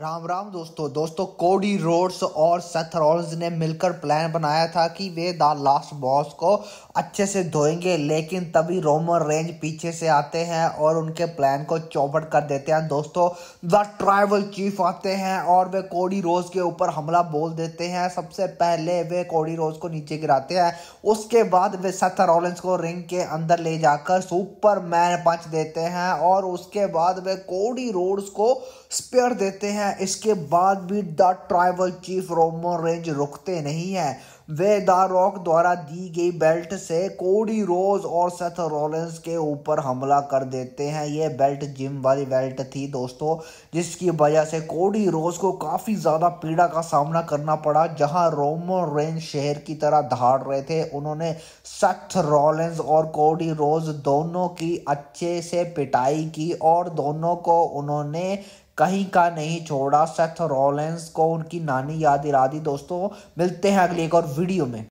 राम राम दोस्तों दोस्तों Cody Rhodes और सेथ रॉल्स ने मिलकर प्लान बनाया था कि वे द लास्ट बॉस को अच्छे से धोएंगे लेकिन तभी रोमन रेंज पीछे से आते हैं और उनके प्लान को चौपट कर देते हैं दोस्तों द ट्राइबल चीफ आते हैं और वे कोडी रोज के ऊपर हमला बोल देते हैं सबसे पहले वे कोडी रोज को नीचे गिराते हैं उसके बाद वे सेथ रॉलेंस को रिंग के अंदर ले जाकर सुपर मैन पंच देते हैं और उसके बाद वे कोडी रोड्स को स्पेयर देते हैं हैं इसके बाद भी the tribal chief Roman Reigns रुकते नहीं हैं वे द रॉक द्वारा दी गई बेल्ट से कोडी रोज और सेथ रोलेंस के ऊपर हमला कर देते हैं ये बेल्ट जिम वाली बेल्ट थी दोस्तों जिसकी वजह से कोडी रोज को काफ़ी ज़्यादा पीड़ा का सामना करना पड़ा जहां रोमो रेंज शहर की तरह धाड़ रहे थे उन्होंने सेथ रोलेंस और कोडी रोज दोनों की अच्छे से पिटाई की और दोनों को उन्होंने कहीं का नहीं छोड़ा सेथ रॉलेंस को उनकी नानी याद इरादी दोस्तों मिलते हैं अगले एक और वीडियो में